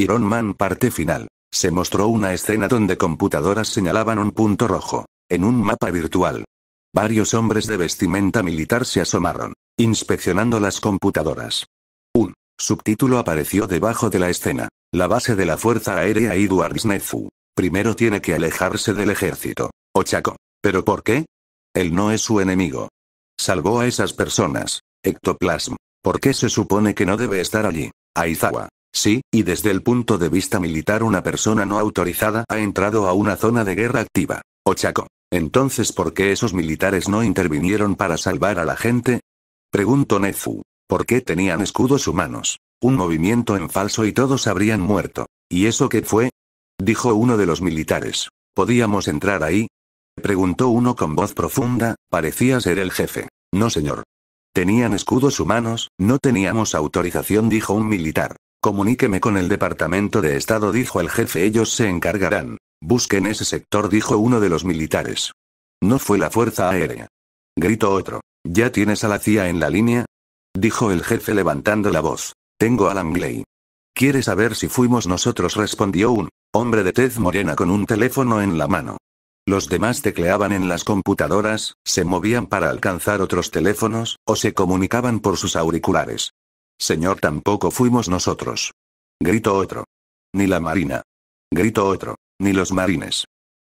Iron Man parte final. Se mostró una escena donde computadoras señalaban un punto rojo. En un mapa virtual. Varios hombres de vestimenta militar se asomaron, inspeccionando las computadoras. Un subtítulo apareció debajo de la escena. La base de la Fuerza Aérea Edward Snezu. Primero tiene que alejarse del ejército. Ochaco. ¿Pero por qué? Él no es su enemigo. Salvó a esas personas. Ectoplasm. ¿Por qué se supone que no debe estar allí? Aizawa. Sí, y desde el punto de vista militar una persona no autorizada ha entrado a una zona de guerra activa. Ochaco. Entonces, ¿por qué esos militares no intervinieron para salvar a la gente? Preguntó Nezu. ¿Por qué tenían escudos humanos? Un movimiento en falso y todos habrían muerto. ¿Y eso qué fue? Dijo uno de los militares. ¿Podíamos entrar ahí? Preguntó uno con voz profunda, parecía ser el jefe. No, señor. Tenían escudos humanos, no teníamos autorización, dijo un militar. Comuníqueme con el Departamento de Estado, dijo el jefe, ellos se encargarán. Busquen ese sector, dijo uno de los militares. No fue la Fuerza Aérea. Gritó otro. ¿Ya tienes a la CIA en la línea? Dijo el jefe levantando la voz. Tengo a Langley. ¿Quiere saber si fuimos nosotros? respondió un hombre de tez morena con un teléfono en la mano. Los demás tecleaban en las computadoras, se movían para alcanzar otros teléfonos, o se comunicaban por sus auriculares. Señor, tampoco fuimos nosotros. Grito otro. Ni la marina. Grito otro. Ni los marines.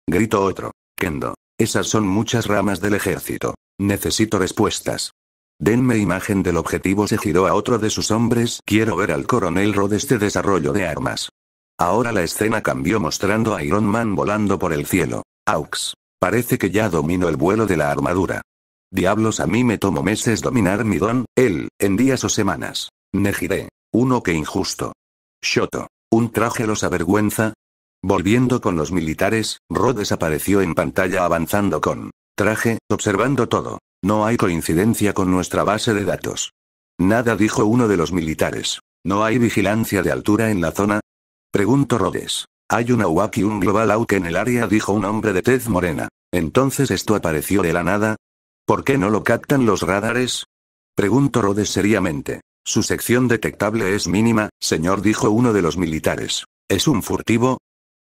Grito otro. Kendo. Esas son muchas ramas del ejército. Necesito respuestas. Denme imagen del objetivo. Se giró a otro de sus hombres. Quiero ver al coronel Rod este desarrollo de armas. Ahora la escena cambió mostrando a Iron Man volando por el cielo. Aux. Parece que ya domino el vuelo de la armadura. Diablos a mí me tomo meses dominar mi don, él, en días o semanas. Nejire, Uno que injusto. Shoto. Un traje los avergüenza. Volviendo con los militares, Rhodes apareció en pantalla avanzando con traje, observando todo. No hay coincidencia con nuestra base de datos. Nada dijo uno de los militares. ¿No hay vigilancia de altura en la zona? Preguntó Rhodes. Hay una UAC y un Global Out en el área, dijo un hombre de tez morena. Entonces esto apareció de la nada. ¿Por qué no lo captan los radares? Preguntó Rhodes seriamente. Su sección detectable es mínima, señor, dijo uno de los militares. ¿Es un furtivo?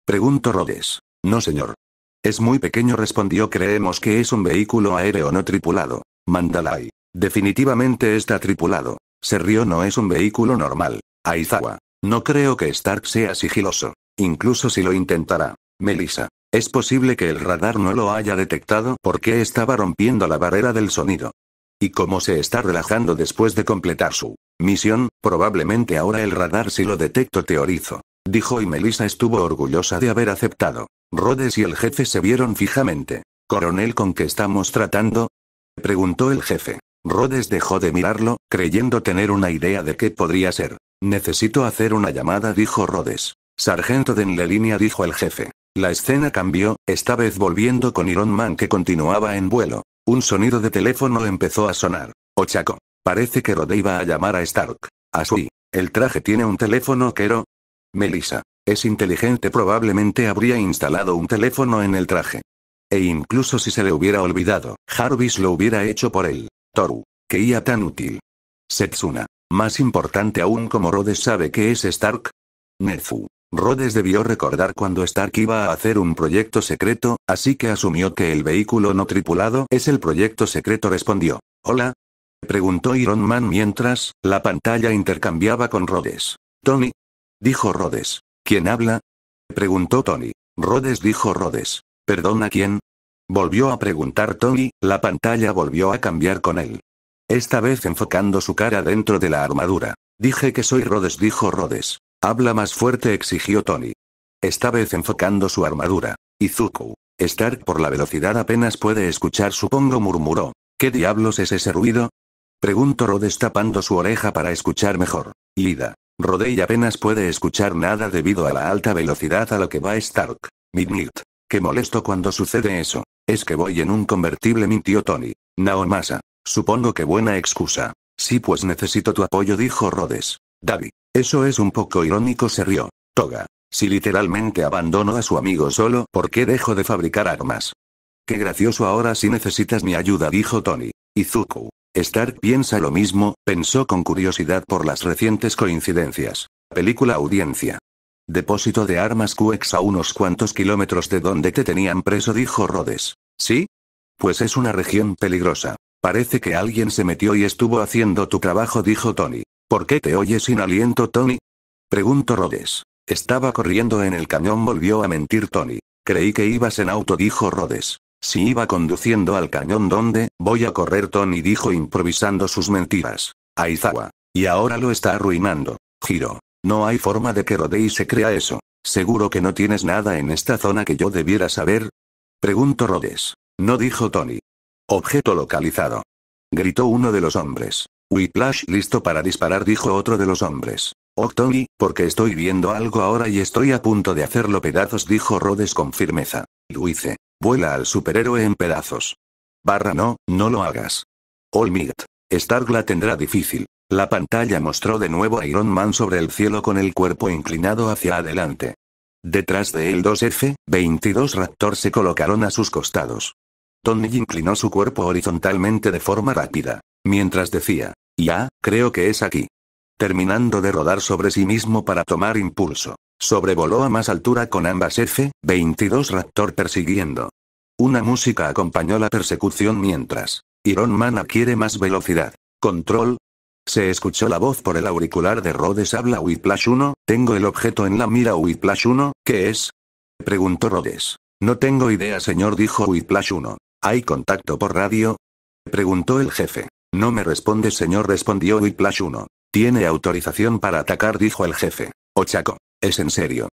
Preguntó Rhodes. No, señor. Es muy pequeño, respondió. Creemos que es un vehículo aéreo no tripulado. Mandalay. Definitivamente está tripulado. Se rió no es un vehículo normal. Aizawa. No creo que Stark sea sigiloso. Incluso si lo intentará. Melissa. Es posible que el radar no lo haya detectado porque estaba rompiendo la barrera del sonido. Y cómo se está relajando después de completar su Misión, probablemente ahora el radar si lo detecto teorizo. Dijo y Melissa estuvo orgullosa de haber aceptado. Rhodes y el jefe se vieron fijamente. ¿Coronel con qué estamos tratando? Preguntó el jefe. Rhodes dejó de mirarlo, creyendo tener una idea de qué podría ser. Necesito hacer una llamada, dijo Rhodes. Sargento de en la línea, dijo el jefe. La escena cambió, esta vez volviendo con Iron Man que continuaba en vuelo. Un sonido de teléfono empezó a sonar. Ochaco. Parece que Rode iba a llamar a Stark. Asui. El traje tiene un teléfono Kero? Melissa. Es inteligente probablemente habría instalado un teléfono en el traje. E incluso si se le hubiera olvidado, Jarvis lo hubiera hecho por él. Toru. Que ia tan útil. Setsuna. Más importante aún como Rhodes sabe que es Stark. Nezu. Rhodes debió recordar cuando Stark iba a hacer un proyecto secreto, así que asumió que el vehículo no tripulado es el proyecto secreto respondió. Hola, preguntó Iron Man mientras, la pantalla intercambiaba con Rhodes. Tony. Dijo Rhodes. ¿Quién habla? Preguntó Tony. Rhodes dijo Rhodes. ¿Perdona quién? Volvió a preguntar Tony, la pantalla volvió a cambiar con él. Esta vez enfocando su cara dentro de la armadura. Dije que soy Rhodes dijo Rhodes. Habla más fuerte exigió Tony. Esta vez enfocando su armadura. Izuku. Stark por la velocidad apenas puede escuchar supongo murmuró. ¿Qué diablos es ese ruido? Pregunto Rhodes tapando su oreja para escuchar mejor. Lida. Rodey apenas puede escuchar nada debido a la alta velocidad a la que va Stark. Midnight. Qué molesto cuando sucede eso. Es que voy en un convertible mintió Tony. Naomasa. Supongo que buena excusa. Sí pues necesito tu apoyo dijo Rhodes. Davi. Eso es un poco irónico se rió. Toga. Si literalmente abandono a su amigo solo, ¿por qué dejo de fabricar armas? Qué gracioso ahora si necesitas mi ayuda dijo Tony. Izuku. Stark piensa lo mismo, pensó con curiosidad por las recientes coincidencias. Película audiencia. Depósito de armas QX a unos cuantos kilómetros de donde te tenían preso, dijo Rhodes. ¿Sí? Pues es una región peligrosa. Parece que alguien se metió y estuvo haciendo tu trabajo, dijo Tony. ¿Por qué te oyes sin aliento, Tony? Preguntó Rhodes. Estaba corriendo en el cañón, volvió a mentir Tony. Creí que ibas en auto, dijo Rhodes. Si iba conduciendo al cañón donde, voy a correr Tony dijo improvisando sus mentiras. Aizawa. Y ahora lo está arruinando. Giro. No hay forma de que Rodei se crea eso. ¿Seguro que no tienes nada en esta zona que yo debiera saber? Pregunto Rhodes. No dijo Tony. Objeto localizado. Gritó uno de los hombres. Whiplash listo para disparar dijo otro de los hombres. Oh Tony, porque estoy viendo algo ahora y estoy a punto de hacerlo pedazos dijo Rhodes con firmeza. Luice. Vuela al superhéroe en pedazos. Barra no, no lo hagas. Olmigd. Stark la tendrá difícil. La pantalla mostró de nuevo a Iron Man sobre el cielo con el cuerpo inclinado hacia adelante. Detrás de él dos F-22 Raptor se colocaron a sus costados. Tony inclinó su cuerpo horizontalmente de forma rápida, mientras decía, ya, creo que es aquí. Terminando de rodar sobre sí mismo para tomar impulso. Sobrevoló a más altura con ambas F-22 Raptor persiguiendo. Una música acompañó la persecución mientras. Iron Man adquiere más velocidad. Control. Se escuchó la voz por el auricular de Rhodes habla Whiplash 1, tengo el objeto en la mira Whiplash 1, ¿qué es? Preguntó Rhodes. No tengo idea señor dijo Whiplash 1. ¿Hay contacto por radio? Preguntó el jefe. No me responde señor respondió Whiplash 1. Tiene autorización para atacar dijo el jefe. Ochaco. Es en serio.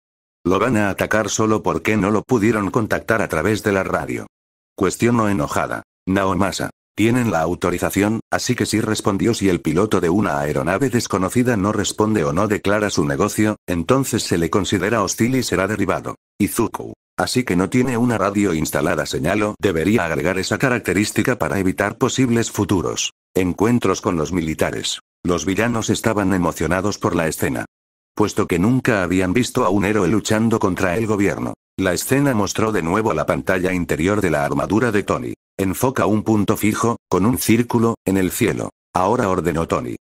Lo van a atacar solo porque no lo pudieron contactar a través de la radio. Cuestionó enojada. Naomasa. Tienen la autorización, así que si respondió si el piloto de una aeronave desconocida no responde o no declara su negocio, entonces se le considera hostil y será derribado. Izuku. Así que no tiene una radio instalada señalo, debería agregar esa característica para evitar posibles futuros encuentros con los militares. Los villanos estaban emocionados por la escena puesto que nunca habían visto a un héroe luchando contra el gobierno. La escena mostró de nuevo la pantalla interior de la armadura de Tony. Enfoca un punto fijo, con un círculo, en el cielo. Ahora ordenó Tony.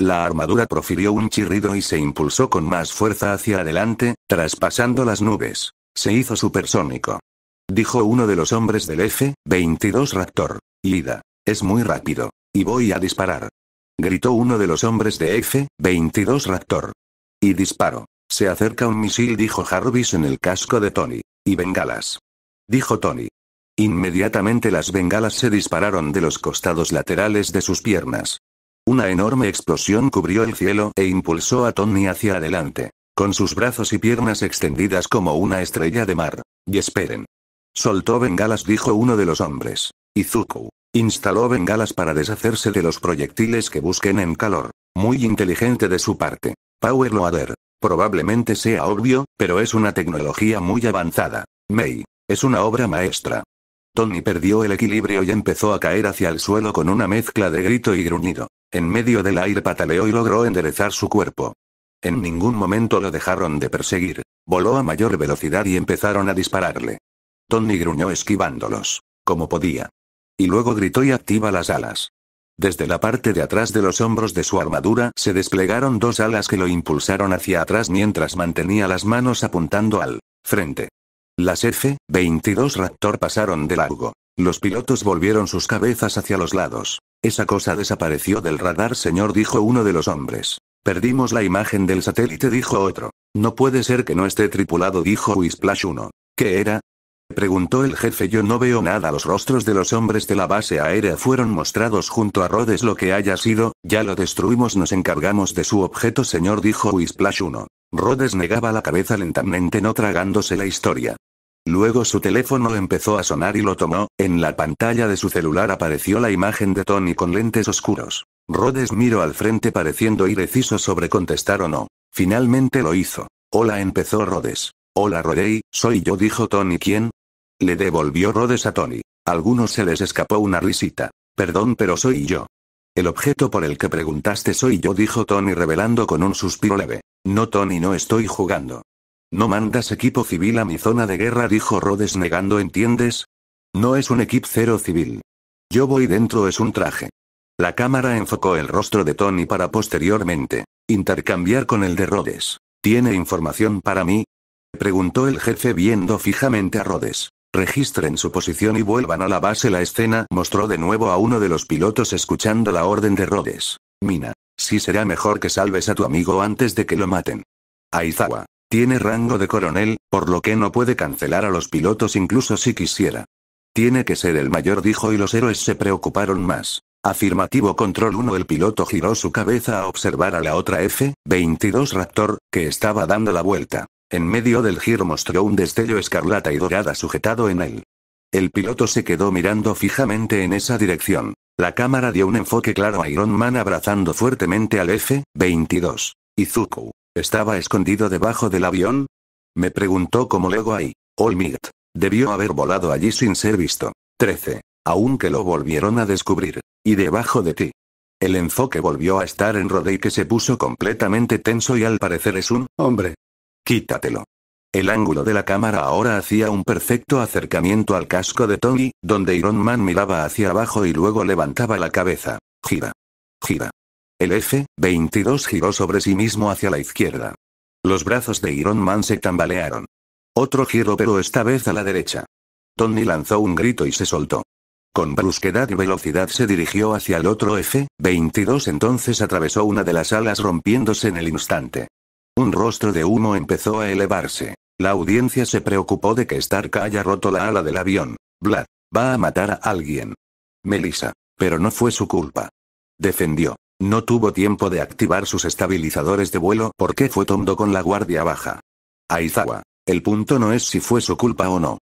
La armadura profirió un chirrido y se impulsó con más fuerza hacia adelante, traspasando las nubes. Se hizo supersónico. Dijo uno de los hombres del F-22 Raptor. Lida. Es muy rápido. Y voy a disparar. Gritó uno de los hombres de F-22 Raptor. Y disparo. Se acerca un misil, dijo Jarvis en el casco de Tony. Y bengalas. Dijo Tony. Inmediatamente las bengalas se dispararon de los costados laterales de sus piernas. Una enorme explosión cubrió el cielo e impulsó a Tony hacia adelante, con sus brazos y piernas extendidas como una estrella de mar. Y esperen. Soltó bengalas, dijo uno de los hombres. Izuku. Instaló bengalas para deshacerse de los proyectiles que busquen en calor. Muy inteligente de su parte. Power Loader. Probablemente sea obvio, pero es una tecnología muy avanzada. Mei. Es una obra maestra. Tony perdió el equilibrio y empezó a caer hacia el suelo con una mezcla de grito y gruñido. En medio del aire pataleó y logró enderezar su cuerpo. En ningún momento lo dejaron de perseguir. Voló a mayor velocidad y empezaron a dispararle. Tony gruñó esquivándolos, como podía. Y luego gritó y activa las alas. Desde la parte de atrás de los hombros de su armadura se desplegaron dos alas que lo impulsaron hacia atrás mientras mantenía las manos apuntando al frente. Las F-22 Raptor pasaron de largo. Los pilotos volvieron sus cabezas hacia los lados. Esa cosa desapareció del radar, señor, dijo uno de los hombres. Perdimos la imagen del satélite, dijo otro. No puede ser que no esté tripulado, dijo Whisplash 1. ¿Qué era? preguntó el jefe. Yo no veo nada. Los rostros de los hombres de la base aérea fueron mostrados junto a Rhodes. Lo que haya sido, ya lo destruimos. Nos encargamos de su objeto, señor, dijo Whisplash 1. Rhodes negaba la cabeza lentamente, no tragándose la historia. Luego su teléfono empezó a sonar y lo tomó, en la pantalla de su celular apareció la imagen de Tony con lentes oscuros. Rhodes miró al frente pareciendo indeciso sobre contestar o no. Finalmente lo hizo. Hola empezó Rhodes. Hola Rodey, soy yo dijo Tony ¿Quién? le devolvió Rhodes a Tony. A algunos se les escapó una risita. Perdón, pero soy yo. El objeto por el que preguntaste soy yo, dijo Tony revelando con un suspiro leve. No, Tony, no estoy jugando. No mandas equipo civil a mi zona de guerra, dijo Rhodes negando, ¿entiendes? No es un equipo cero civil. Yo voy dentro, es un traje. La cámara enfocó el rostro de Tony para posteriormente intercambiar con el de Rhodes. ¿Tiene información para mí? preguntó el jefe viendo fijamente a Rhodes. Registren su posición y vuelvan a la base. La escena mostró de nuevo a uno de los pilotos escuchando la orden de Rhodes. Mina. si será mejor que salves a tu amigo antes de que lo maten. Aizawa. Tiene rango de coronel, por lo que no puede cancelar a los pilotos incluso si quisiera. Tiene que ser el mayor dijo y los héroes se preocuparon más. Afirmativo Control 1 El piloto giró su cabeza a observar a la otra F-22 Raptor, que estaba dando la vuelta. En medio del giro mostró un destello escarlata y dorada sujetado en él. El piloto se quedó mirando fijamente en esa dirección. La cámara dio un enfoque claro a Iron Man abrazando fuertemente al F-22. Izuku. ¿Estaba escondido debajo del avión? Me preguntó como luego ahí. Olmigt. Debió haber volado allí sin ser visto. 13. Aunque lo volvieron a descubrir. Y debajo de ti. El enfoque volvió a estar en Rodey que se puso completamente tenso y al parecer es un hombre, Quítatelo. El ángulo de la cámara ahora hacía un perfecto acercamiento al casco de Tony, donde Iron Man miraba hacia abajo y luego levantaba la cabeza. Gira. Gira. El F-22 giró sobre sí mismo hacia la izquierda. Los brazos de Iron Man se tambalearon. Otro giro pero esta vez a la derecha. Tony lanzó un grito y se soltó. Con brusquedad y velocidad se dirigió hacia el otro F-22 entonces atravesó una de las alas rompiéndose en el instante. Un rostro de humo empezó a elevarse. La audiencia se preocupó de que Stark haya roto la ala del avión. Vlad, va a matar a alguien. Melissa. Pero no fue su culpa. Defendió. No tuvo tiempo de activar sus estabilizadores de vuelo porque fue tondo con la guardia baja. Aizawa. El punto no es si fue su culpa o no.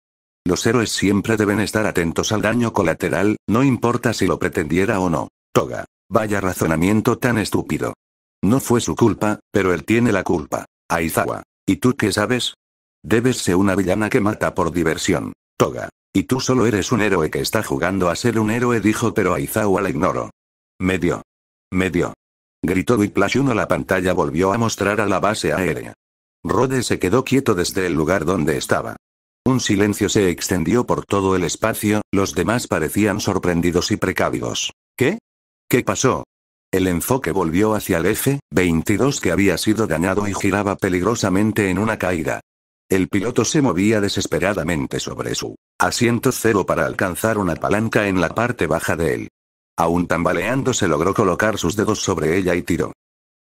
Los héroes siempre deben estar atentos al daño colateral, no importa si lo pretendiera o no. Toga. Vaya razonamiento tan estúpido. No fue su culpa, pero él tiene la culpa. Aizawa. ¿Y tú qué sabes? Debes ser una villana que mata por diversión. Toga. Y tú solo eres un héroe que está jugando a ser un héroe, dijo, pero Aizawa la ignoró. Medio. Medio. Gritó Whiplash 1. La pantalla volvió a mostrar a la base aérea. Rode se quedó quieto desde el lugar donde estaba. Un silencio se extendió por todo el espacio, los demás parecían sorprendidos y precavidos. ¿Qué? ¿Qué pasó? El enfoque volvió hacia el F-22 que había sido dañado y giraba peligrosamente en una caída. El piloto se movía desesperadamente sobre su asiento cero para alcanzar una palanca en la parte baja de él. Aún tambaleando se logró colocar sus dedos sobre ella y tiró.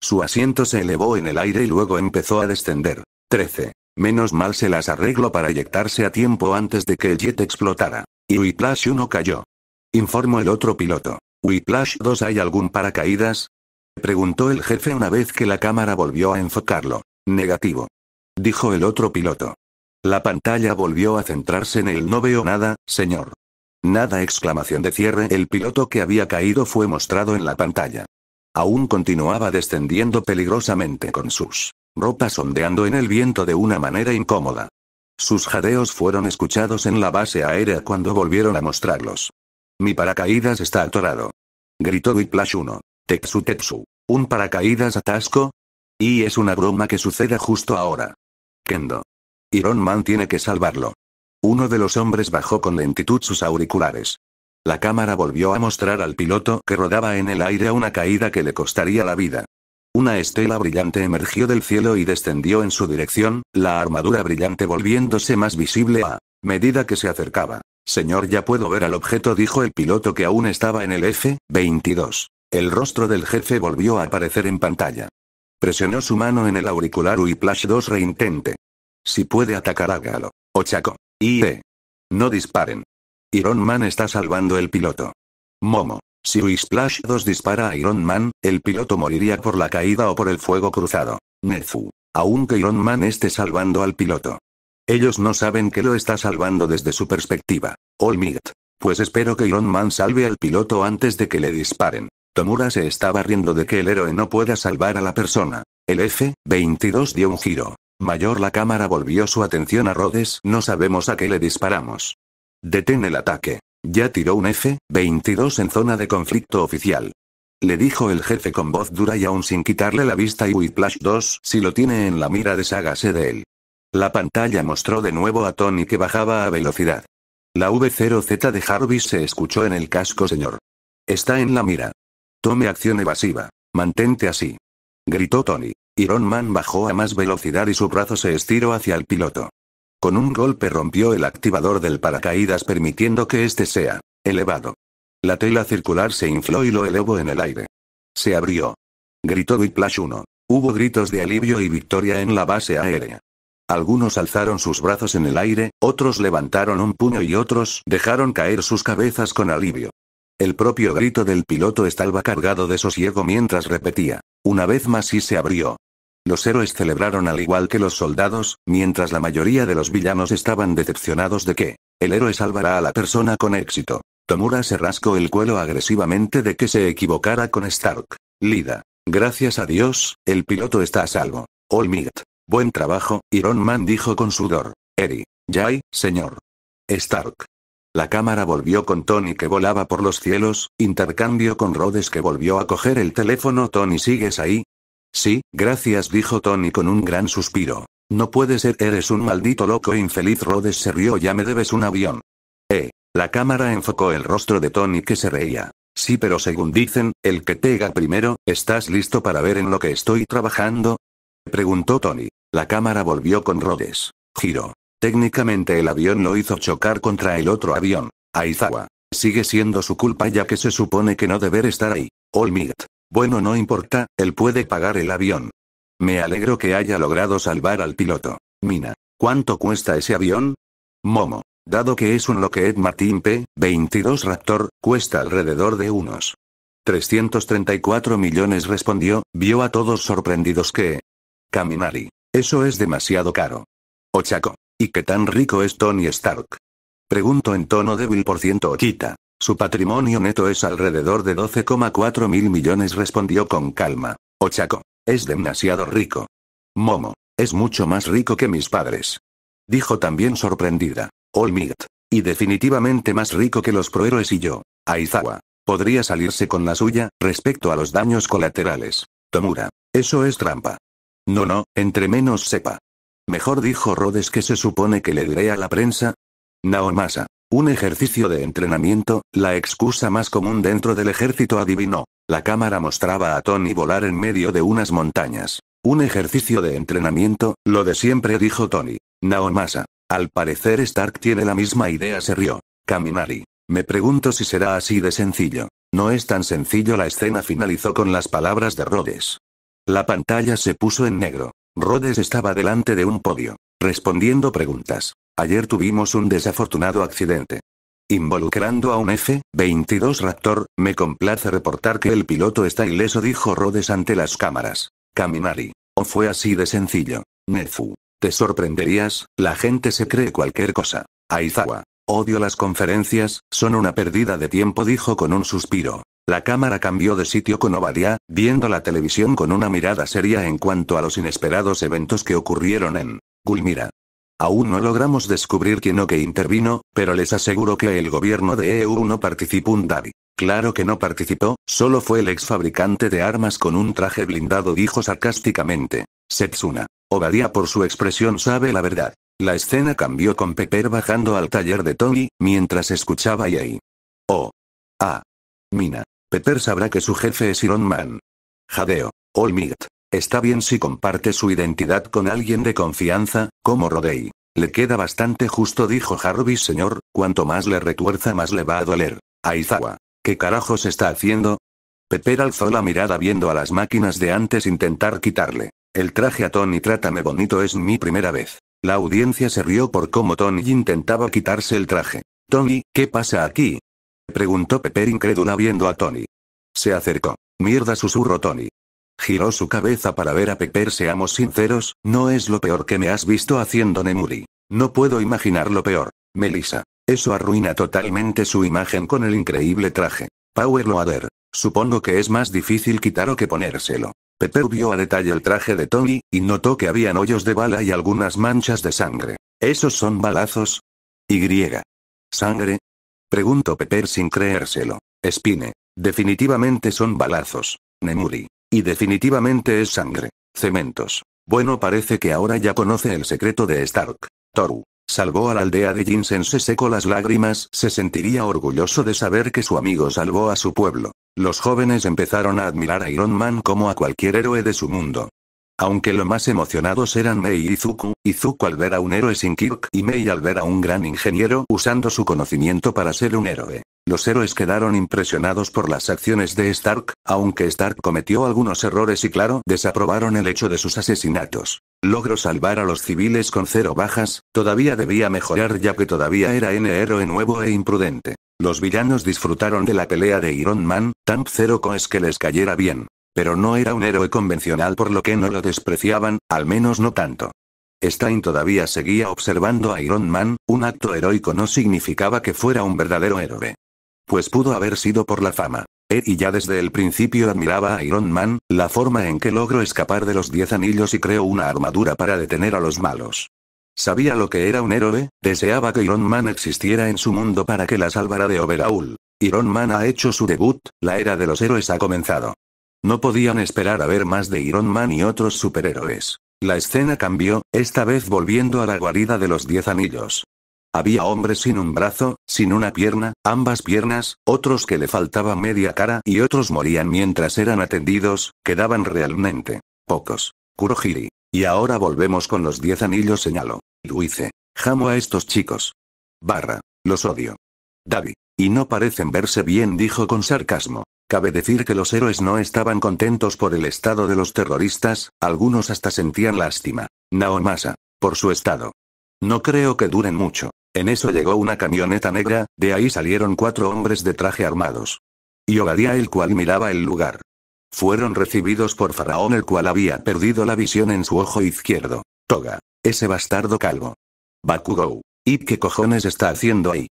Su asiento se elevó en el aire y luego empezó a descender. 13. Menos mal se las arregló para eyectarse a tiempo antes de que el jet explotara. Y Whiplash 1 cayó. Informó el otro piloto. Whiplash 2 ¿Hay algún paracaídas? Preguntó el jefe una vez que la cámara volvió a enfocarlo. Negativo. Dijo el otro piloto. La pantalla volvió a centrarse en el no veo nada, señor. Nada exclamación de cierre el piloto que había caído fue mostrado en la pantalla. Aún continuaba descendiendo peligrosamente con sus ropas ondeando en el viento de una manera incómoda. Sus jadeos fueron escuchados en la base aérea cuando volvieron a mostrarlos. Mi paracaídas está atorado. Gritó Whiplash 1. Tetsu Tetsu. ¿Un paracaídas atasco? Y es una broma que suceda justo ahora. Kendo. Iron Man tiene que salvarlo. Uno de los hombres bajó con lentitud sus auriculares. La cámara volvió a mostrar al piloto que rodaba en el aire una caída que le costaría la vida. Una estela brillante emergió del cielo y descendió en su dirección, la armadura brillante volviéndose más visible a medida que se acercaba. Señor, ya puedo ver al objeto, dijo el piloto que aún estaba en el F-22. El rostro del jefe volvió a aparecer en pantalla. Presionó su mano en el auricular y 2 reintente. Si puede atacar hágalo. O Chaco. IE. No disparen. Iron Man está salvando el piloto. Momo. Si Splash 2 dispara a Iron Man, el piloto moriría por la caída o por el fuego cruzado. Nezu. Aunque Iron Man esté salvando al piloto. Ellos no saben que lo está salvando desde su perspectiva. All Pues espero que Iron Man salve al piloto antes de que le disparen. Tomura se estaba riendo de que el héroe no pueda salvar a la persona. El F-22 dio un giro. Mayor la cámara volvió su atención a Rhodes. No sabemos a qué le disparamos. Detén el ataque. Ya tiró un F-22 en zona de conflicto oficial. Le dijo el jefe con voz dura y aún sin quitarle la vista y Whiplash 2, si lo tiene en la mira deshágase de él. La pantalla mostró de nuevo a Tony que bajaba a velocidad. La V0Z de Jarvis se escuchó en el casco, señor. Está en la mira. Tome acción evasiva. Mantente así. Gritó Tony. Iron Man bajó a más velocidad y su brazo se estiró hacia el piloto. Con un golpe rompió el activador del paracaídas permitiendo que este sea elevado. La tela circular se infló y lo elevó en el aire. Se abrió. Gritó Whiplash 1. Hubo gritos de alivio y victoria en la base aérea. Algunos alzaron sus brazos en el aire, otros levantaron un puño y otros dejaron caer sus cabezas con alivio. El propio grito del piloto estaba cargado de sosiego mientras repetía. Una vez más y se abrió. Los héroes celebraron al igual que los soldados, mientras la mayoría de los villanos estaban decepcionados de que el héroe salvará a la persona con éxito. Tomura se rascó el cuello agresivamente de que se equivocara con Stark. Lida. Gracias a Dios, el piloto está a salvo. All Buen trabajo, Iron Man dijo con sudor. Eri. Jai, señor. Stark. La cámara volvió con Tony que volaba por los cielos, intercambio con Rhodes que volvió a coger el teléfono. Tony, ¿sigues ahí? Sí, gracias, dijo Tony con un gran suspiro. No puede ser, eres un maldito loco infeliz. Rhodes se rió, ya me debes un avión. Eh. La cámara enfocó el rostro de Tony que se reía. Sí, pero según dicen, el que te primero, ¿estás listo para ver en lo que estoy trabajando? Preguntó Tony. La cámara volvió con Rhodes. Giro. Técnicamente el avión lo hizo chocar contra el otro avión. Aizawa. Sigue siendo su culpa ya que se supone que no deber estar ahí. Olmigt. Bueno, no importa, él puede pagar el avión. Me alegro que haya logrado salvar al piloto. Mina. ¿Cuánto cuesta ese avión? Momo. Dado que es un Lockheed Martin P-22 Raptor, cuesta alrededor de unos 334 millones respondió, vio a todos sorprendidos que... Caminari. Eso es demasiado caro. Ochaco. ¿Y qué tan rico es Tony Stark? Pregunto en tono débil por ciento Ochita. Su patrimonio neto es alrededor de 12,4 mil millones respondió con calma. Ochaco. Es demasiado rico. Momo. Es mucho más rico que mis padres. Dijo también sorprendida. All Y definitivamente más rico que los prohéroes y yo. Aizawa. Podría salirse con la suya, respecto a los daños colaterales. Tomura. Eso es trampa. No, no, entre menos sepa. Mejor dijo Rhodes que se supone que le diré a la prensa. Naomasa. Un ejercicio de entrenamiento, la excusa más común dentro del ejército adivinó. La cámara mostraba a Tony volar en medio de unas montañas. Un ejercicio de entrenamiento, lo de siempre dijo Tony. Naomasa. Al parecer Stark tiene la misma idea, se rió. Kaminari. Me pregunto si será así de sencillo. No es tan sencillo la escena finalizó con las palabras de Rhodes. La pantalla se puso en negro. Rhodes estaba delante de un podio, respondiendo preguntas. Ayer tuvimos un desafortunado accidente. Involucrando a un F-22 Raptor, me complace reportar que el piloto está ileso, dijo Rhodes ante las cámaras. Caminari. O fue así de sencillo. Nefu. Te sorprenderías, la gente se cree cualquier cosa. Aizawa. Odio las conferencias, son una pérdida de tiempo, dijo con un suspiro. La cámara cambió de sitio con Obadiah, viendo la televisión con una mirada seria en cuanto a los inesperados eventos que ocurrieron en Gulmira. Aún no logramos descubrir quién o qué intervino, pero les aseguro que el gobierno de EU no participó un Davi. Claro que no participó, solo fue el ex fabricante de armas con un traje blindado, dijo sarcásticamente. Setsuna. Obadiah por su expresión sabe la verdad. La escena cambió con Pepper bajando al taller de Tony, mientras escuchaba a Oh. Ah. Mina. Pepper sabrá que su jefe es Iron Man. Jadeo. All Está bien si comparte su identidad con alguien de confianza, como Rodei. Le queda bastante justo, dijo Jarvis, señor, cuanto más le retuerza más le va a doler. Aizawa. ¿Qué carajos está haciendo? Pepper alzó la mirada viendo a las máquinas de antes intentar quitarle. El traje a Tony Trátame bonito es mi primera vez. La audiencia se rió por cómo Tony intentaba quitarse el traje. Tony, ¿qué pasa aquí? Preguntó Pepper incrédula viendo a Tony. Se acercó. Mierda susurró Tony. Giró su cabeza para ver a Pepper. Seamos sinceros, no es lo peor que me has visto haciendo Nemuri. No puedo imaginar lo peor. Melissa. Eso arruina totalmente su imagen con el increíble traje. Power Loader. Supongo que es más difícil quitarlo que ponérselo. Pepper vio a detalle el traje de Tony, y notó que habían hoyos de bala y algunas manchas de sangre. ¿Esos son balazos? Y. ¿Sangre? Preguntó Pepper sin creérselo. Spine. Definitivamente son balazos. Nemuri. Y definitivamente es sangre. Cementos. Bueno, parece que ahora ya conoce el secreto de Stark. Toru. Salvó a la aldea de Jinsen. Se secó las lágrimas. Se sentiría orgulloso de saber que su amigo salvó a su pueblo. Los jóvenes empezaron a admirar a Iron Man como a cualquier héroe de su mundo. Aunque lo más emocionados eran Mei y Zuko, Izuku al ver a un héroe sin Kirk y Mei al ver a un gran ingeniero usando su conocimiento para ser un héroe. Los héroes quedaron impresionados por las acciones de Stark, aunque Stark cometió algunos errores y claro, desaprobaron el hecho de sus asesinatos. Logró salvar a los civiles con cero bajas, todavía debía mejorar ya que todavía era N héroe nuevo e imprudente. Los villanos disfrutaron de la pelea de Iron Man, tan cero es que les cayera bien. Pero no era un héroe convencional por lo que no lo despreciaban, al menos no tanto. Stein todavía seguía observando a Iron Man, un acto heroico no significaba que fuera un verdadero héroe. Pues pudo haber sido por la fama. E y ya desde el principio admiraba a Iron Man, la forma en que logró escapar de los diez anillos y creó una armadura para detener a los malos. Sabía lo que era un héroe, deseaba que Iron Man existiera en su mundo para que la salvara de Overhaul. Iron Man ha hecho su debut, la era de los héroes ha comenzado. No podían esperar a ver más de Iron Man y otros superhéroes. La escena cambió, esta vez volviendo a la guarida de los Diez Anillos. Había hombres sin un brazo, sin una pierna, ambas piernas, otros que le faltaba media cara y otros morían mientras eran atendidos, quedaban realmente pocos. Kurohiri. Y ahora volvemos con los Diez Anillos señalo. Luice. Jamo a estos chicos. Barra. Los odio. Davi. Y no parecen verse bien dijo con sarcasmo. Cabe decir que los héroes no estaban contentos por el estado de los terroristas, algunos hasta sentían lástima. Naomasa. Por su estado. No creo que duren mucho. En eso llegó una camioneta negra, de ahí salieron cuatro hombres de traje armados. Y el cual miraba el lugar. Fueron recibidos por Faraón el cual había perdido la visión en su ojo izquierdo. Toga. Ese bastardo calvo. Bakugou. ¿Y qué cojones está haciendo ahí?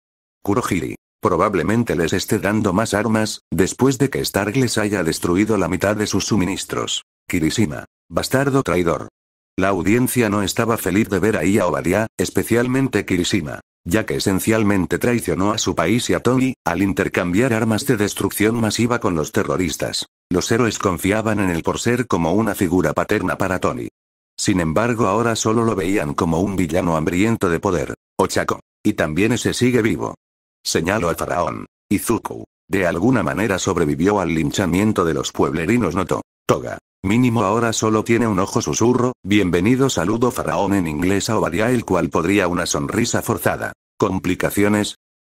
Kurohiri. Probablemente les esté dando más armas, después de que Stark les haya destruido la mitad de sus suministros. Kirishima. Bastardo traidor. La audiencia no estaba feliz de ver ahí a Obadiah, especialmente Kirishima, ya que esencialmente traicionó a su país y a Tony, al intercambiar armas de destrucción masiva con los terroristas. Los héroes confiaban en él por ser como una figura paterna para Tony. Sin embargo, ahora solo lo veían como un villano hambriento de poder. Ochako. Y también ese sigue vivo. Señaló al faraón. Izuku. De alguna manera sobrevivió al linchamiento de los pueblerinos notó. Toga. Mínimo ahora solo tiene un ojo susurro, bienvenido saludo faraón en inglés a Obadiah el cual podría una sonrisa forzada. ¿Complicaciones?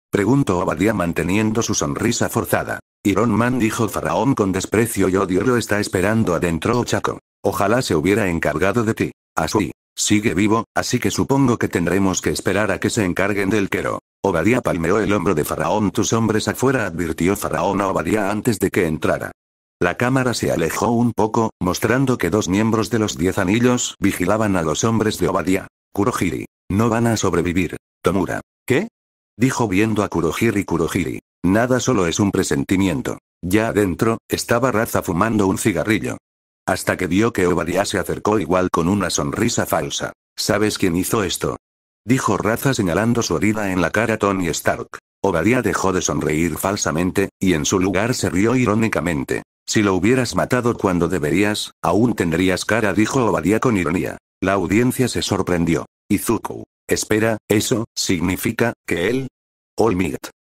Preguntó Obadiah manteniendo su sonrisa forzada. Iron Man dijo faraón con desprecio y odio lo está esperando adentro Chaco. Ojalá se hubiera encargado de ti. Así. Sigue vivo, así que supongo que tendremos que esperar a que se encarguen del Quero. Obadía palmeó el hombro de Faraón. Tus hombres afuera, advirtió Faraón a Obadía antes de que entrara. La cámara se alejó un poco, mostrando que dos miembros de los diez anillos vigilaban a los hombres de Obadía. Kurohiri. No van a sobrevivir. Tomura. ¿Qué? Dijo viendo a Kurohiri. Kurohiri. Nada solo es un presentimiento. Ya adentro, estaba Raza fumando un cigarrillo. Hasta que vio que Obadiah se acercó igual con una sonrisa falsa. ¿Sabes quién hizo esto? Dijo Raza señalando su herida en la cara a Tony Stark. Obadiah dejó de sonreír falsamente, y en su lugar se rió irónicamente. Si lo hubieras matado cuando deberías, aún tendrías cara, dijo Obadiah con ironía. La audiencia se sorprendió. Izuku. Espera, ¿eso significa que él? All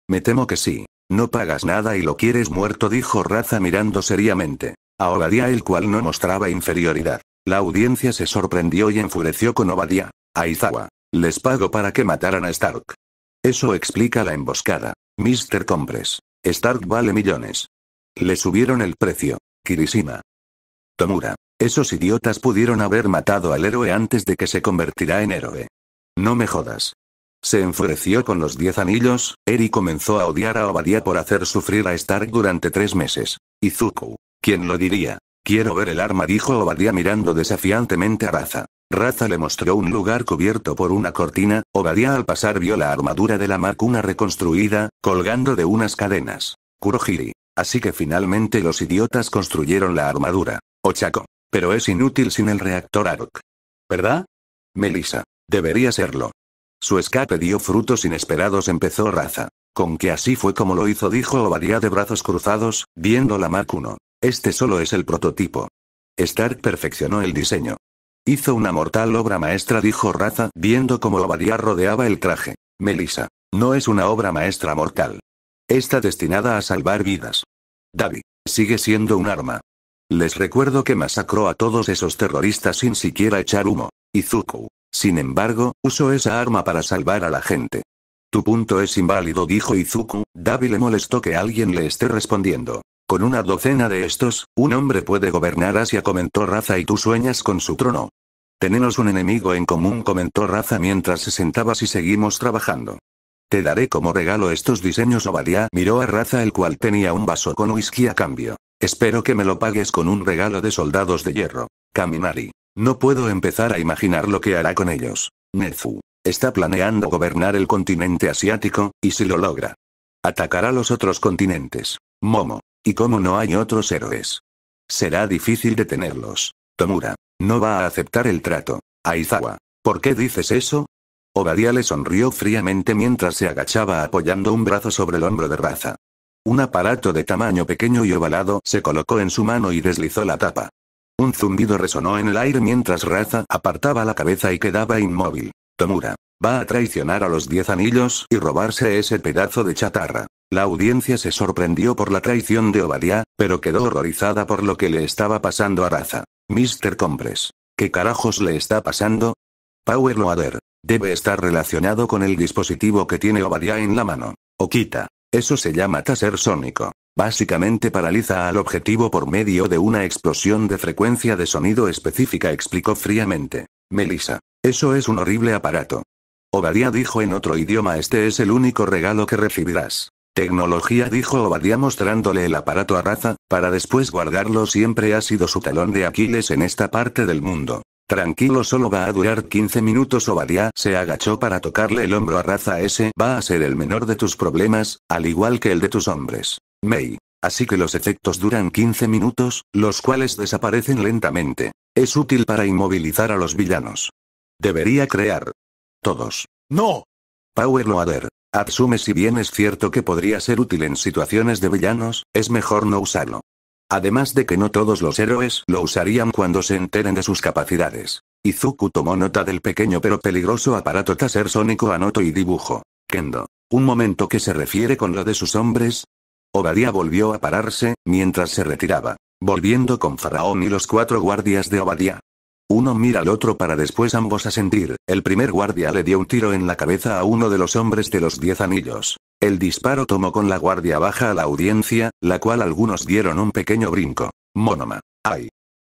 Me temo que sí. No pagas nada y lo quieres muerto, dijo Raza mirando seriamente. A Obadiah, el cual no mostraba inferioridad. La audiencia se sorprendió y enfureció con Obadiah. Aizawa. Les pago para que mataran a Stark. Eso explica la emboscada. Mr. Compres. Stark vale millones. Le subieron el precio. Kirishima. Tomura. Esos idiotas pudieron haber matado al héroe antes de que se convertirá en héroe. No me jodas. Se enfureció con los diez anillos, Eri comenzó a odiar a Obadiah por hacer sufrir a Stark durante tres meses. Izuku. ¿Quién lo diría? Quiero ver el arma, dijo Obadiah mirando desafiantemente a Raza. Raza le mostró un lugar cubierto por una cortina, Obadiah al pasar vio la armadura de la Makuna reconstruida, colgando de unas cadenas. Kurohiri. Así que finalmente los idiotas construyeron la armadura. Ochako. Pero es inútil sin el reactor Arok. ¿Verdad? Melissa. Debería serlo. Su escape dio frutos inesperados empezó Raza. Con que así fue como lo hizo dijo Obadiah de brazos cruzados, viendo la Makuno. Este solo es el prototipo. Stark perfeccionó el diseño. Hizo una mortal obra maestra, dijo Raza, viendo cómo Obadiah rodeaba el traje. Melissa, no es una obra maestra mortal. Está destinada a salvar vidas. David, sigue siendo un arma. Les recuerdo que masacró a todos esos terroristas sin siquiera echar humo. Izuku, sin embargo, usó esa arma para salvar a la gente. Tu punto es inválido, dijo Izuku. David le molestó que alguien le esté respondiendo. Con una docena de estos, un hombre puede gobernar Asia comentó Raza y tú sueñas con su trono. Tenemos un enemigo en común comentó Raza mientras se sentaba si seguimos trabajando. Te daré como regalo estos diseños Ovalia, miró a Raza el cual tenía un vaso con whisky a cambio. Espero que me lo pagues con un regalo de soldados de hierro. Kaminari. No puedo empezar a imaginar lo que hará con ellos. Nezu. Está planeando gobernar el continente asiático, y si lo logra. Atacará los otros continentes. Momo. Y como no hay otros héroes. Será difícil detenerlos. Tomura. No va a aceptar el trato. Aizawa. ¿Por qué dices eso? Obadia le sonrió fríamente mientras se agachaba apoyando un brazo sobre el hombro de Raza. Un aparato de tamaño pequeño y ovalado se colocó en su mano y deslizó la tapa. Un zumbido resonó en el aire mientras Raza apartaba la cabeza y quedaba inmóvil. Tomura. Va a traicionar a los diez anillos y robarse ese pedazo de chatarra. La audiencia se sorprendió por la traición de Obadiah, pero quedó horrorizada por lo que le estaba pasando a Raza. Mr. Compres. ¿Qué carajos le está pasando? Power Loader. Debe estar relacionado con el dispositivo que tiene Obadiah en la mano. O Eso se llama taser sónico. Básicamente paraliza al objetivo por medio de una explosión de frecuencia de sonido específica, explicó fríamente. Melissa. Eso es un horrible aparato. Obadiah dijo en otro idioma, este es el único regalo que recibirás. Tecnología dijo Obadiah mostrándole el aparato a Raza, para después guardarlo siempre ha sido su talón de Aquiles en esta parte del mundo. Tranquilo solo va a durar 15 minutos Obadiah se agachó para tocarle el hombro a Raza ese va a ser el menor de tus problemas, al igual que el de tus hombres. May. Así que los efectos duran 15 minutos, los cuales desaparecen lentamente. Es útil para inmovilizar a los villanos. Debería crear. Todos. ¡No! Power Loader. Absume si bien es cierto que podría ser útil en situaciones de villanos, es mejor no usarlo. Además de que no todos los héroes lo usarían cuando se enteren de sus capacidades. Izuku tomó nota del pequeño pero peligroso aparato taser sónico anoto y dibujo. Kendo. Un momento que se refiere con lo de sus hombres. Obadiah volvió a pararse, mientras se retiraba. Volviendo con Faraón y los cuatro guardias de Obadiah. Uno mira al otro para después ambos asentir. El primer guardia le dio un tiro en la cabeza a uno de los hombres de los diez anillos. El disparo tomó con la guardia baja a la audiencia, la cual algunos dieron un pequeño brinco. Monoma. ay,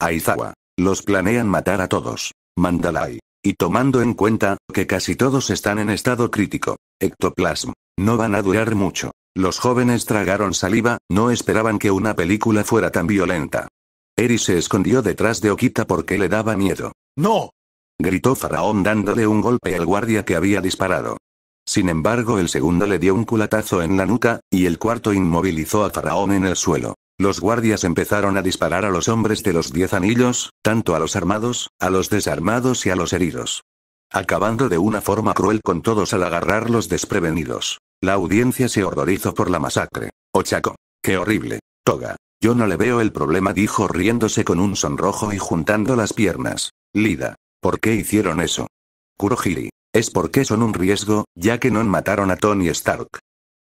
Aizawa. Los planean matar a todos. Mandalay. Y tomando en cuenta que casi todos están en estado crítico. Ectoplasm. No van a durar mucho. Los jóvenes tragaron saliva, no esperaban que una película fuera tan violenta. Eri se escondió detrás de Okita porque le daba miedo. ¡No! gritó Faraón dándole un golpe al guardia que había disparado. Sin embargo, el segundo le dio un culatazo en la nuca, y el cuarto inmovilizó a Faraón en el suelo. Los guardias empezaron a disparar a los hombres de los diez anillos, tanto a los armados, a los desarmados y a los heridos. Acabando de una forma cruel con todos al agarrarlos desprevenidos. La audiencia se horrorizó por la masacre. ¡Ochaco! ¡Qué horrible! Toga. Yo no le veo el problema, dijo riéndose con un sonrojo y juntando las piernas. Lida. ¿Por qué hicieron eso? Kurogiri. Es porque son un riesgo, ya que no mataron a Tony Stark.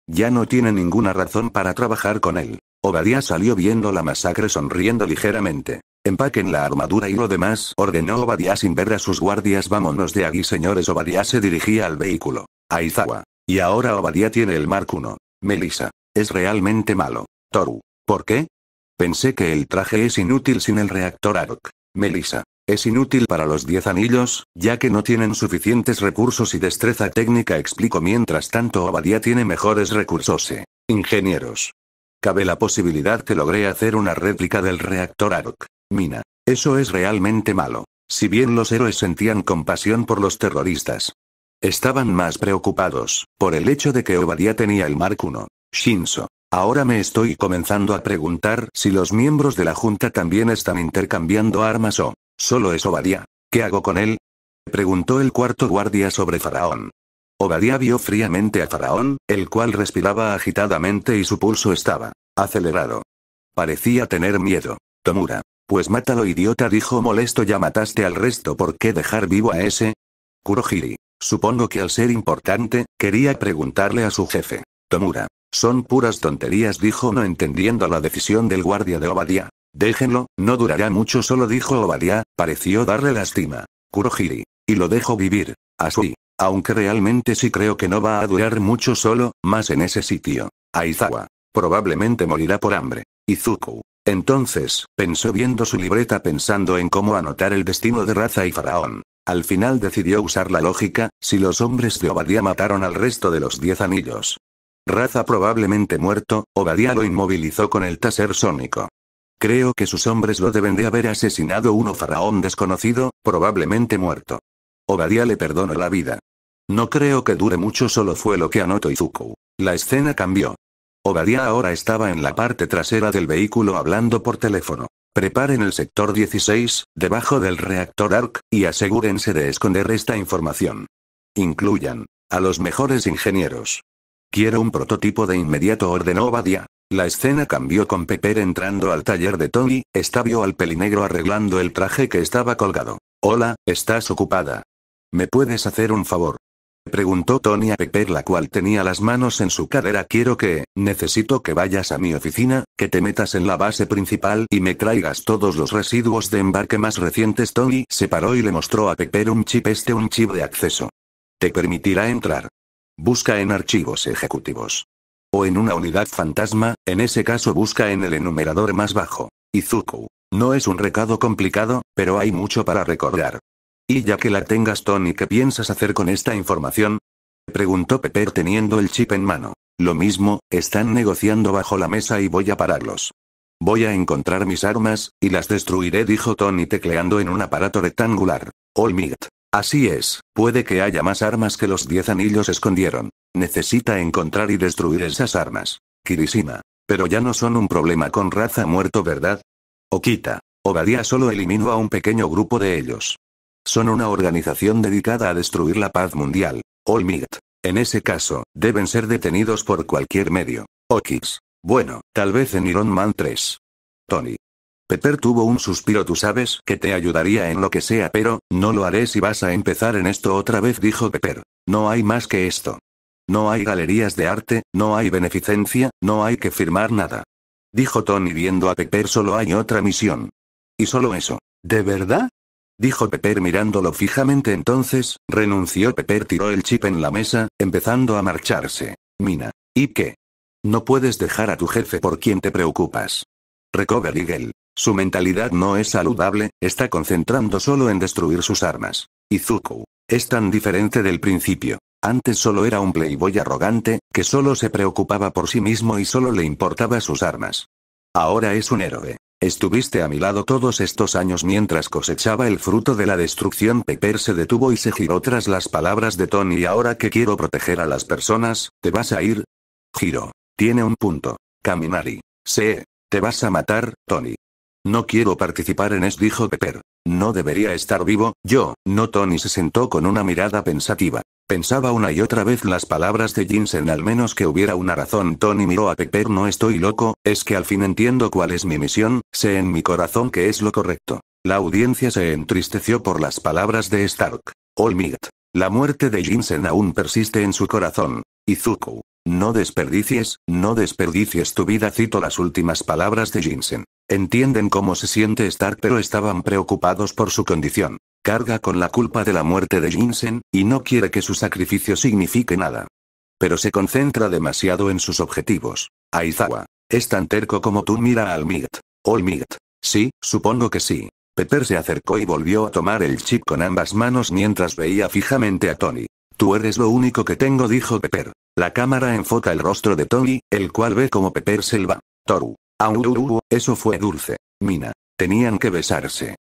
Ya no tiene ninguna razón para trabajar con él. Obadiah salió viendo la masacre sonriendo ligeramente. Empaquen la armadura y lo demás, ordenó Obadiah sin ver a sus guardias. Vámonos de aquí, señores. Obadiah se dirigía al vehículo. Aizawa. Y ahora Obadiah tiene el Mark 1. Melissa. Es realmente malo. Toru. ¿Por qué? Pensé que el traje es inútil sin el reactor ARC. Melissa. Es inútil para los 10 anillos, ya que no tienen suficientes recursos y destreza técnica, explico mientras tanto Abadía tiene mejores recursos. Eh. Ingenieros. Cabe la posibilidad que logré hacer una réplica del reactor ARC. Mina. Eso es realmente malo. Si bien los héroes sentían compasión por los terroristas, estaban más preocupados por el hecho de que Obadiah tenía el Mark 1. Shinzo. Ahora me estoy comenzando a preguntar si los miembros de la Junta también están intercambiando armas o... Solo es Obadiah. ¿Qué hago con él? Preguntó el cuarto guardia sobre Faraón. Obadiah vio fríamente a Faraón, el cual respiraba agitadamente y su pulso estaba acelerado. Parecía tener miedo. Tomura. Pues mátalo idiota dijo molesto ya mataste al resto ¿por qué dejar vivo a ese? Kurohiri. Supongo que al ser importante, quería preguntarle a su jefe. Tomura. Son puras tonterías, dijo no entendiendo la decisión del guardia de Obadiah. Déjenlo, no durará mucho, solo dijo Obadiah, pareció darle lástima. Kurohiri. Y lo dejo vivir. Asui. Aunque realmente sí creo que no va a durar mucho solo, más en ese sitio. Aizawa. Probablemente morirá por hambre. Izuku. Entonces, pensó viendo su libreta pensando en cómo anotar el destino de Raza y Faraón. Al final decidió usar la lógica, si los hombres de Obadiah mataron al resto de los diez anillos, Raza probablemente muerto, Obadiah lo inmovilizó con el taser sónico. Creo que sus hombres lo deben de haber asesinado uno faraón desconocido, probablemente muerto. Obadiah le perdona la vida. No creo que dure mucho, solo fue lo que anotó Izuku. La escena cambió. Obadiah ahora estaba en la parte trasera del vehículo hablando por teléfono. Preparen el sector 16, debajo del reactor ARC, y asegúrense de esconder esta información. Incluyan a los mejores ingenieros. Quiero un prototipo de inmediato ordenó Badia. La escena cambió con Pepper entrando al taller de Tony, Estabio al pelinegro arreglando el traje que estaba colgado. Hola, ¿estás ocupada? ¿Me puedes hacer un favor? Preguntó Tony a Pepper la cual tenía las manos en su cadera. Quiero que, necesito que vayas a mi oficina, que te metas en la base principal y me traigas todos los residuos de embarque más recientes. Tony se paró y le mostró a Pepper un chip este un chip de acceso. Te permitirá entrar. Busca en archivos ejecutivos. O en una unidad fantasma, en ese caso busca en el enumerador más bajo. Izuku. No es un recado complicado, pero hay mucho para recordar. Y ya que la tengas Tony, ¿qué piensas hacer con esta información? Preguntó Pepper teniendo el chip en mano. Lo mismo, están negociando bajo la mesa y voy a pararlos. Voy a encontrar mis armas, y las destruiré, dijo Tony tecleando en un aparato rectangular. All Así es, puede que haya más armas que los 10 anillos escondieron. Necesita encontrar y destruir esas armas. Kirishima. Pero ya no son un problema con raza muerto, ¿verdad? Okita. Obadía solo eliminó a un pequeño grupo de ellos. Son una organización dedicada a destruir la paz mundial. All En ese caso, deben ser detenidos por cualquier medio. Okix. Bueno, tal vez en Iron Man 3. Tony. Pepper tuvo un suspiro. Tú sabes que te ayudaría en lo que sea, pero, no lo haré si vas a empezar en esto otra vez, dijo Pepper. No hay más que esto. No hay galerías de arte, no hay beneficencia, no hay que firmar nada. Dijo Tony viendo a Pepper, solo hay otra misión. Y solo eso. ¿De verdad? Dijo Pepper mirándolo fijamente entonces, renunció Pepper tiró el chip en la mesa, empezando a marcharse. Mina. ¿Y qué? No puedes dejar a tu jefe por quien te preocupas. Recover Eagle. Su mentalidad no es saludable, está concentrando solo en destruir sus armas. Izuku. Es tan diferente del principio. Antes solo era un playboy arrogante, que solo se preocupaba por sí mismo y solo le importaba sus armas. Ahora es un héroe. Estuviste a mi lado todos estos años mientras cosechaba el fruto de la destrucción. Pepper se detuvo y se giró tras las palabras de Tony. ahora que quiero proteger a las personas, ¿te vas a ir? Giro. Tiene un punto. Caminari. se Te vas a matar, Tony. No quiero participar en es, dijo Pepper. No debería estar vivo, yo, no Tony se sentó con una mirada pensativa. Pensaba una y otra vez las palabras de Jensen al menos que hubiera una razón. Tony miró a Pepper no estoy loco, es que al fin entiendo cuál es mi misión, sé en mi corazón que es lo correcto. La audiencia se entristeció por las palabras de Stark. All La muerte de Jensen aún persiste en su corazón. Izuku. No desperdicies, no desperdicies tu vida. Cito las últimas palabras de Jensen. Entienden cómo se siente estar, pero estaban preocupados por su condición. Carga con la culpa de la muerte de Jensen, y no quiere que su sacrificio signifique nada. Pero se concentra demasiado en sus objetivos. Aizawa. Es tan terco como tú mira al Migt. All Migt. Sí, supongo que sí. Pepper se acercó y volvió a tomar el chip con ambas manos mientras veía fijamente a Tony. Tú eres lo único que tengo, dijo Pepper. La cámara enfoca el rostro de Tony, el cual ve como Pepper se va. Toru. eso fue dulce. Mina. Tenían que besarse.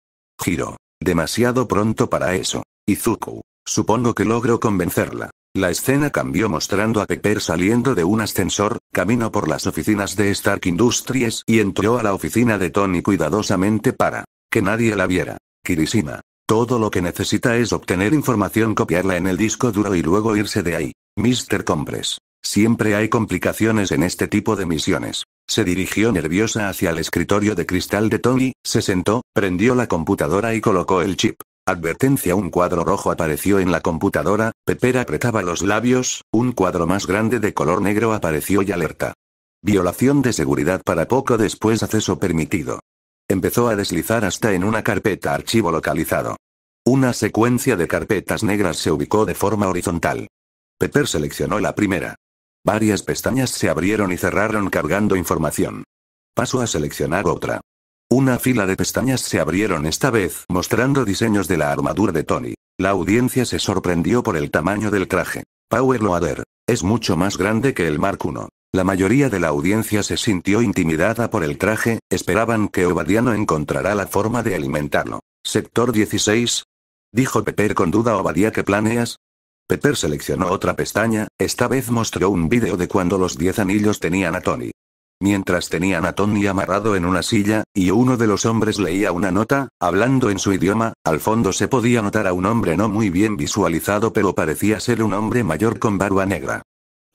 Giro. Demasiado pronto para eso. Izuku. Supongo que logro convencerla. La escena cambió mostrando a Pepper saliendo de un ascensor, camino por las oficinas de Stark Industries y entró a la oficina de Tony cuidadosamente para que nadie la viera. Kirishima. Todo lo que necesita es obtener información, copiarla en el disco duro y luego irse de ahí. Mr. Compress. Siempre hay complicaciones en este tipo de misiones. Se dirigió nerviosa hacia el escritorio de cristal de Tony, se sentó, prendió la computadora y colocó el chip. Advertencia un cuadro rojo apareció en la computadora, Pepper apretaba los labios, un cuadro más grande de color negro apareció y alerta. Violación de seguridad para poco después acceso permitido. Empezó a deslizar hasta en una carpeta archivo localizado. Una secuencia de carpetas negras se ubicó de forma horizontal. Pepper seleccionó la primera. Varias pestañas se abrieron y cerraron cargando información. Pasó a seleccionar otra. Una fila de pestañas se abrieron esta vez, mostrando diseños de la armadura de Tony. La audiencia se sorprendió por el tamaño del traje. Power Loader. Es mucho más grande que el Mark I. La mayoría de la audiencia se sintió intimidada por el traje, esperaban que Obadiano encontrará la forma de alimentarlo. Sector 16. Dijo Pepper con duda Obadiah que planeas? Pepper seleccionó otra pestaña, esta vez mostró un vídeo de cuando los 10 anillos tenían a Tony. Mientras tenían a Tony amarrado en una silla, y uno de los hombres leía una nota, hablando en su idioma, al fondo se podía notar a un hombre no muy bien visualizado pero parecía ser un hombre mayor con barba negra.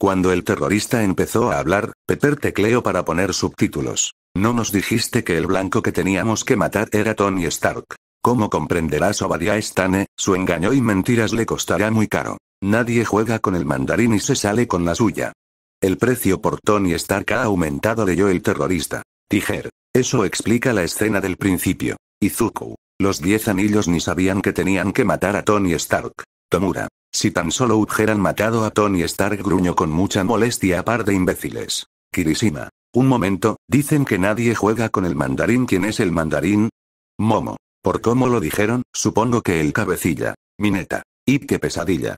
Cuando el terrorista empezó a hablar, Pepper tecleó para poner subtítulos. No nos dijiste que el blanco que teníamos que matar era Tony Stark. Como comprenderás, Obadiah Stane, su engaño y mentiras le costará muy caro. Nadie juega con el mandarín y se sale con la suya. El precio por Tony Stark ha aumentado, leyó el terrorista. Tijer. Eso explica la escena del principio. Izuku. Los diez anillos ni sabían que tenían que matar a Tony Stark. Tomura. Si tan solo hubieran matado a Tony Stark gruñó con mucha molestia a par de imbéciles. Kirishima. Un momento, dicen que nadie juega con el mandarín. ¿Quién es el mandarín? Momo. Por cómo lo dijeron, supongo que el cabecilla. Mineta. Y qué pesadilla.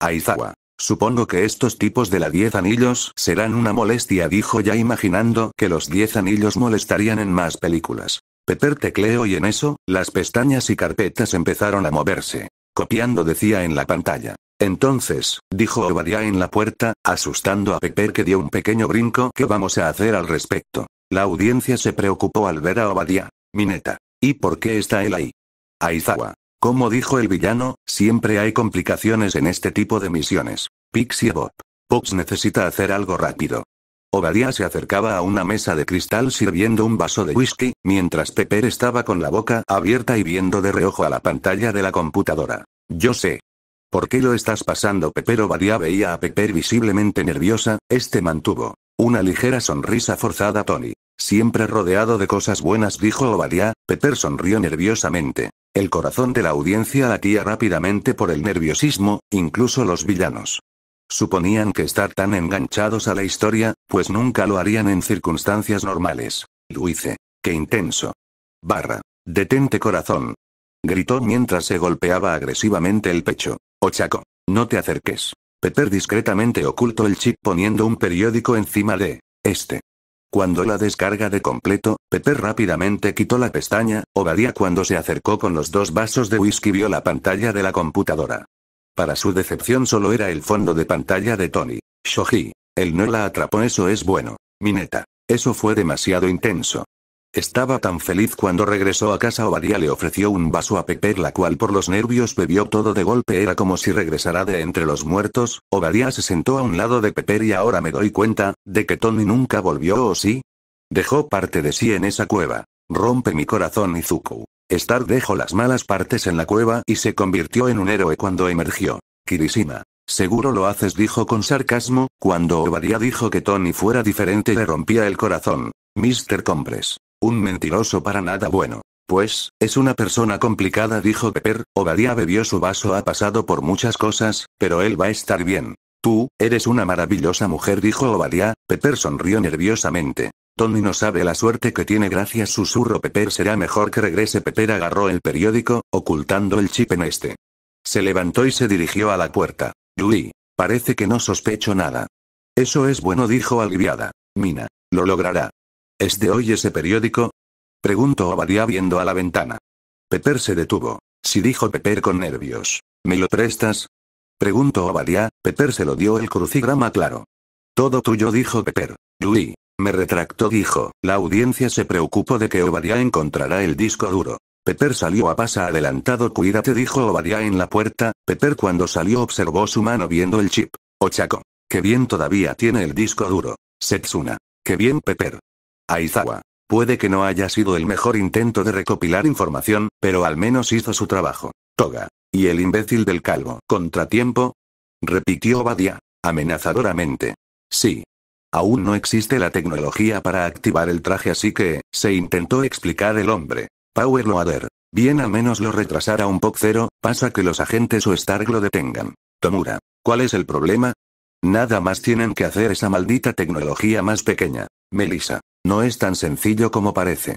Aizawa. Supongo que estos tipos de la 10 Anillos serán una molestia, dijo ya imaginando que los 10 Anillos molestarían en más películas. Pepper tecleo y en eso, las pestañas y carpetas empezaron a moverse copiando decía en la pantalla. Entonces, dijo Obadiah en la puerta, asustando a Pepper que dio un pequeño brinco, ¿qué vamos a hacer al respecto? La audiencia se preocupó al ver a Obadiah. Mineta. ¿Y por qué está él ahí? Aizawa. Como dijo el villano, siempre hay complicaciones en este tipo de misiones. Pixie Bob. Pops necesita hacer algo rápido. Obadiah se acercaba a una mesa de cristal sirviendo un vaso de whisky, mientras Pepper estaba con la boca abierta y viendo de reojo a la pantalla de la computadora. Yo sé. ¿Por qué lo estás pasando? Pepper Obadiah veía a Pepper visiblemente nerviosa, este mantuvo. Una ligera sonrisa forzada Tony. Siempre rodeado de cosas buenas dijo Obadiah, Pepper sonrió nerviosamente. El corazón de la audiencia latía rápidamente por el nerviosismo, incluso los villanos. Suponían que estar tan enganchados a la historia, pues nunca lo harían en circunstancias normales. Luice. Qué intenso. Barra. Detente corazón. Gritó mientras se golpeaba agresivamente el pecho. Ochaco. No te acerques. Pepper discretamente ocultó el chip poniendo un periódico encima de este. Cuando la descarga de completo, Pepper rápidamente quitó la pestaña, varía cuando se acercó con los dos vasos de whisky vio la pantalla de la computadora. Para su decepción solo era el fondo de pantalla de Tony. Shoji. Él no la atrapó, eso es bueno. Mineta. Eso fue demasiado intenso. Estaba tan feliz cuando regresó a casa Ovaria le ofreció un vaso a Pepper la cual por los nervios bebió todo de golpe era como si regresara de entre los muertos, Ovaria se sentó a un lado de Pepper y ahora me doy cuenta, de que Tony nunca volvió o sí. Dejó parte de sí en esa cueva. Rompe mi corazón Izuku. Star dejó las malas partes en la cueva y se convirtió en un héroe cuando emergió. Kirishima. Seguro lo haces dijo con sarcasmo, cuando Obadiah dijo que Tony fuera diferente le rompía el corazón. Mr. Compres. Un mentiroso para nada bueno. Pues, es una persona complicada dijo Pepper, Obadiah bebió su vaso ha pasado por muchas cosas, pero él va a estar bien. Tú, eres una maravillosa mujer dijo Obadiah, Pepper sonrió nerviosamente. Tony no sabe la suerte que tiene gracias susurro Pepper será mejor que regrese Pepper agarró el periódico, ocultando el chip en este. Se levantó y se dirigió a la puerta. Yui, Parece que no sospecho nada. Eso es bueno dijo aliviada. Mina. Lo logrará. ¿Es de hoy ese periódico? Preguntó Obadiah viendo a la ventana. Pepper se detuvo. Si sí, dijo Pepper con nervios. ¿Me lo prestas? Preguntó Obadiah, Pepper se lo dio el crucigrama claro. Todo tuyo dijo Pepper. Yui. Me retractó dijo. La audiencia se preocupó de que Obadiah encontrará el disco duro. Pepper salió a pasa adelantado cuídate dijo Obadiah en la puerta, Pepper cuando salió observó su mano viendo el chip. Ochako. Qué bien todavía tiene el disco duro. Setsuna. Qué bien Pepper. Aizawa. Puede que no haya sido el mejor intento de recopilar información, pero al menos hizo su trabajo. Toga. Y el imbécil del calvo. ¿Contratiempo? Repitió Obadiah. amenazadoramente. Sí, Aún no existe la tecnología para activar el traje así que, se intentó explicar el hombre. Power Loader. Bien al menos lo retrasara un poco cero, pasa que los agentes o Stark lo detengan. Tomura. ¿Cuál es el problema? Nada más tienen que hacer esa maldita tecnología más pequeña. Melissa. No es tan sencillo como parece.